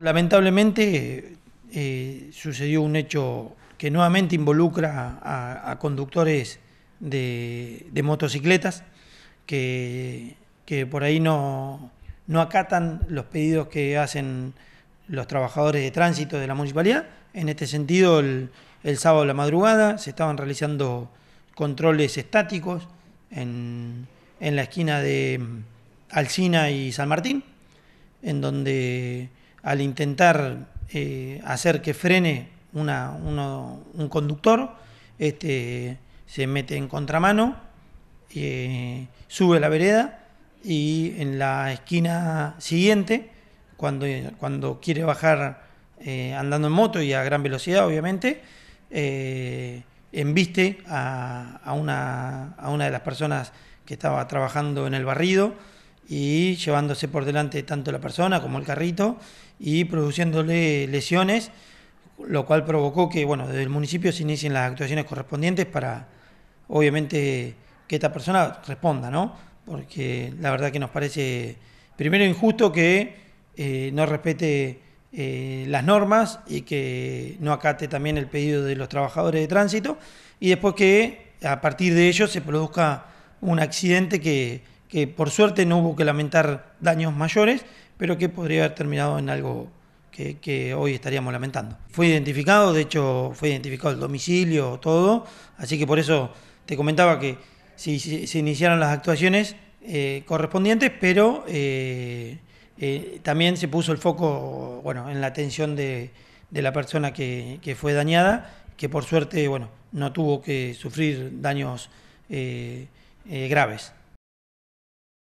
Lamentablemente eh, sucedió un hecho que nuevamente involucra a, conductores de, motocicletas que, por ahí no, no acatan los pedidos que hacen los trabajadores de tránsito de la municipalidad. En este sentido, el, sábado a la madrugada se estaban realizando controles estáticos en, la esquina de Alcina y San Martín, en donde al intentar eh, hacer que frene un conductor, este, se mete en contramano, y eh, sube la vereda y en la esquina siguiente, cuando, cuando quiere bajar eh, andando en moto y a gran velocidad, obviamente, embiste una, a una de las personas que estaba trabajando en el barrido y llevándose por delante tanto la persona como el carrito y produciéndole lesiones, lo cual provocó que, bueno, desde el municipio se inicien las actuaciones correspondientes para, obviamente, que esta persona responda, ¿no? Porque la verdad que nos parece, primero, injusto que eh, no respete eh, las normas y que no acate también el pedido de los trabajadores de tránsito y después que a partir de ello se produzca un accidente que que por suerte no hubo que lamentar daños mayores, pero que podría haber terminado en algo que, hoy estaríamos lamentando. Fue identificado, de hecho fue identificado el domicilio, todo, así que por eso te comentaba que si se iniciaron las actuaciones eh, correspondientes, pero eh, eh, también se puso el foco bueno, en la atención de, la persona que, fue dañada, que por suerte bueno, no tuvo que sufrir daños graves.